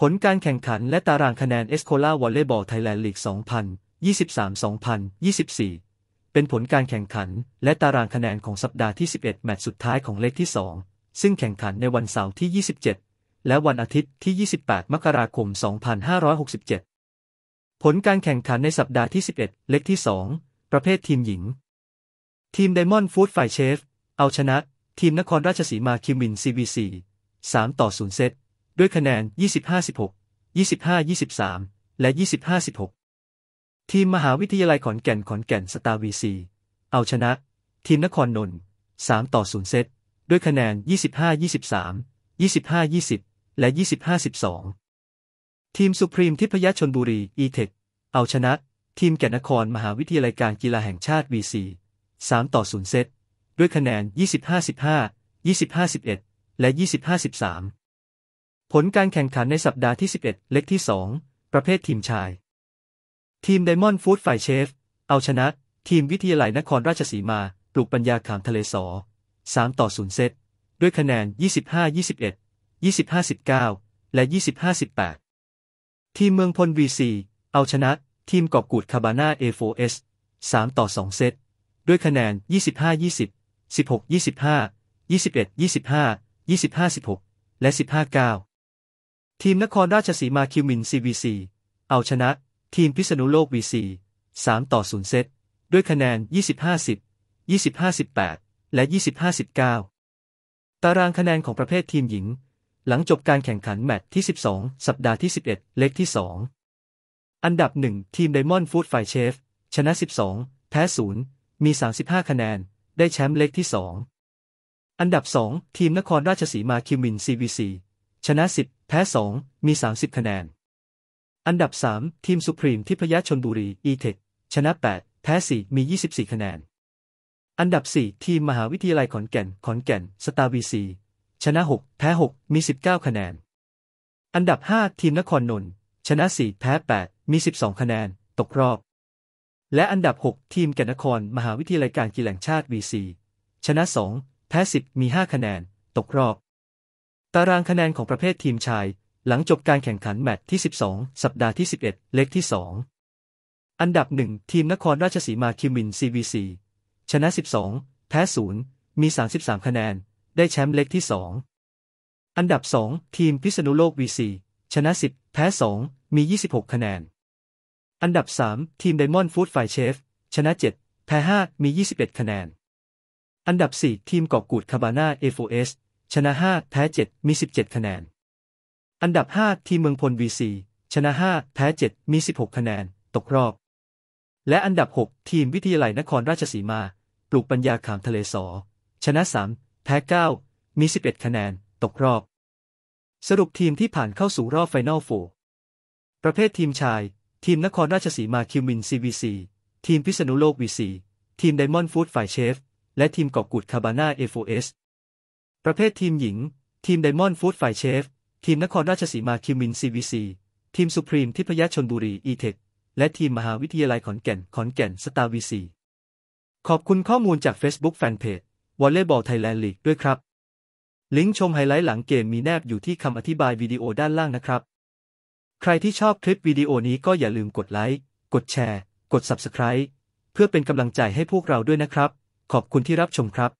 ผลการแข่งขันและตารางคะแนนเอสโคลาวอลเลย์บอลไทยแลนด์ลีก2023-2024 เป็นผลการแข่งขันและตารางคะแนนของสัปดาห์ที่ 11แมตช์สุดท้ายของเลกที่ 2 ซึ่งแข่งขันในวันเสาร์ที่ 27 และวันอาทิตย์ที่ 28 มกราคม 2567 ผลการแข่งขันในสัปดาห์ที่ 11 เลกที่ 2 ประเภททีมหญิง ทีมไดมอนด์ฟู้ดไฟเชฟ เอาชนะ ทีมนครราชสีมาคิวมินซีบีซี3ต่อ0เซตด้วย คะแนน 25-16 25-23 และ 25-16 ทีมมหาวิทยาลัยขอนแก่นขอนแก่น สตาร์วีซีเอาชนะ ทีมนครนนท์3ต่อ0เซต ด้วยคะแนน 25-23 25-20 และ 25-12 ทีมสุพรีมทิพยชนบุรี อีเทคเอาชนะ ทีมแก่นนครมหาวิทยาลัยการกีฬาแห่งชาติ VC 3ต่อ0เซต ด้วยคะแนน25-15 25-11 และ 25-13ผลการแข่งขันในสัปดาห์ที่ 11 เล็กที่ 2 ประเภททีมชาย ทีมไดมอนด์ฟู้ดฝ่ายเชฟ เอาชนะ ทีมวิทยาลัยนครราชสีมาปลูกปัญญาขามทะเลสอ3ต่อ0เซตด้วยคะแนน25 21 25 19และ 25 18 ทีมเมืองพล VC เอาชนะ ทีมกอบกูดคาบาน่า A4S 3 ต่อ 2 เซต ด้วยคะแนน25 20 16 25 21 25 25 16 และ 15 9ทีมนครราชสีมาคิวมินซีวีซีเอาชนะ ทีมพิษณุโลกวีซีสามต่อศูนย์เซตด้วยคะแนน2 5ห0 2 5ิ8และ2 5้9ตารางคะแนนของประเภททีมหญิง หลังจบการแข่งขันแมตช์ที่ 12 สัปดาห์ที่ 11 เล็กที่ 2 อันดับ 1 ทีมไดมอนด์ฟู้ดไฟเชฟ ชนะ 12 แพ้ 0 มี 35 คะแนน ได้แชมป์เล็กที่ 2 อันดับ 2 ทีมนครราชสีมาคิวมินซีวีซีชนะ10แพ้2 มี 30คะแนน อันดับ3ทีมสุพรีมที่พยาชนบุรีอีเทคชนะ8แพ้4มี24คะแนน อันดับ4ทีมมหาวิทยาลัยขอนแก่นขอนแก่นสตาร์วีซีชนะ6แพ้6มี19คะแนน อันดับ5ทีมนครนนท์ชนะ4แพ้8มี12คะแนนตกรอบ และอันดับ6ทีมแก่นนครมหาวิทยาลัยการกีฬาแห่งชาติ VC ชนะ2แพ้10มี5คะแนนตกรอบตารางคะแนนของประเภททีมชาย หลังจบการแข่งขันแมตช์ที่ 12 สัปดาห์ที่ 11 เล็กที่ 2 อันดับ 1 ทีมนครราชสีมาคิมิน CVC ชนะ 12 แพ้ 0 มี 33 คะแนน ได้แชมป์เล็กที่ 2 อันดับ 2 ทีมพิษณุโลก VC ชนะ 10 แพ้ 2 มี 26 คะแนน อันดับ 3 ทีมไดมอนด์ฟู้ดไฟเชฟ ชนะ 7 แพ้ 5 มี 21 คะแนน อันดับ 4 ทีมกอบกูดคาบาน่า f อ s ชนะ 5 แพ้ 7 มี 17 คะแนน อันดับ 5 ทีมเมืองพลวีซีชนะ 5 แพ้ 7 มี 16 คะแนน ตกรอบ และอันดับ 6 ทีมวิทยาลัยนครราชสีมา ปลูกปัญญาขามทะเลสอชนะ 3 แพ้ 9 มี 11 คะแนน ตกรอบ สรุปทีมที่ผ่านเข้าสู่รอบไฟนอลโฟประเภททีมชาย ทีมนครราชสีมาคิวมินซีวีซีทีมพิษณุโลกวีซีทีมไดมอนด์ฟู้ดฝ่ายเชฟและทีมกอะกูดคาบาน่าเอโฟเอสประเภททีมหญิง ทีมไดมอนด์ฟู้ดไฟเชฟ ทีมนครราชสีมาคิมินซีวีซีทีมสุพรีมทิพยชนบุรีอีเทค และทีมมหาวิทยาลัยขอนแก่นขอนแก่นสตาร์วีซีขอบคุณข้อมูลจาก Facebook Fanpage วอลเลย์บอลไทยแลนด์ลีกด้วยครับ ลิงก์ชมไฮไลท์หลังเกมมีแนบอยู่ที่คำอธิบายวิดีโอด้านล่างนะครับ ใครที่ชอบคลิปวิดีโอนี้ก็อย่าลืมกดไลค์ กดแชร์ กด Subscribe เพื่อเป็นกำลังใจให้พวกเราด้วยนะครับ ขอบคุณที่รับชมครับ